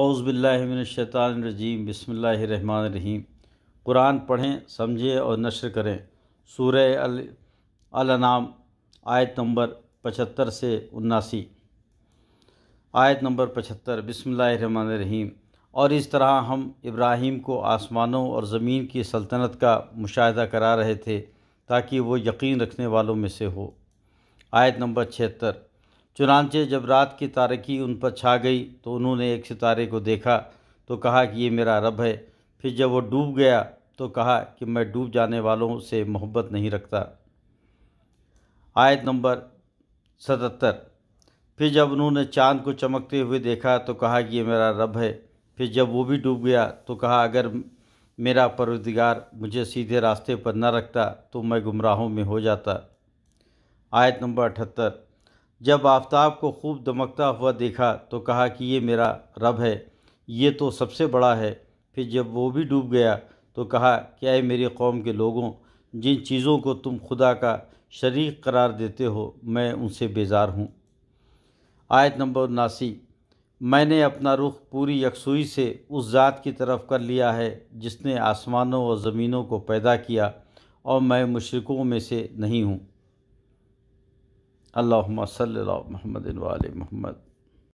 औज़बिल्लिमिनशैतरजीम बसमीम कुरान पढ़ें समझें और नशर करें सूर्य अल अलनाम आयत नंबर पचहत्तर से उन्नासी आयत नंबर पचहत्तर बसमीम और इस तरह हम इब्राहिम को आसमानों और ज़मीन की सल्तनत का मुशाह करा रहे थे ताकि वो यकीन रखने वालों में से हो आयत नंबर छिहत्तर चुनानचे जब रात की तारकी उन पर छा गई तो उन्होंने एक सितारे को देखा तो कहा कि ये मेरा रब है फिर जब वो डूब गया तो कहा कि मैं डूब जाने वालों से मोहब्बत नहीं रखता आयत नंबर सतहत्तर फिर जब उन्होंने चांद को चमकते हुए देखा तो कहा कि ये मेरा रब है फिर जब वो भी डूब गया तो कहा अगर मेरा परवदिगार मुझे सीधे रास्ते पर न रखता तो मैं गुमराहों में हो जाता आयत नंबर अठहत्तर जब आफ्ताब को खूब दमकता हुआ देखा तो कहा कि ये मेरा रब है ये तो सबसे बड़ा है फिर जब वो भी डूब गया तो कहा कि अय मेरी कौम के लोगों जिन चीज़ों को तुम खुदा का शरीक करार देते हो मैं उनसे बेजार हूँ आयत नंबर उनासी मैंने अपना रुख पूरी यकसुई से उस ज़ात की तरफ कर लिया है जिसने आसमानों और ज़मीनों को पैदा किया और मैं मुशरकों में से नहीं हूँ अल्लाह महमद वाल महमद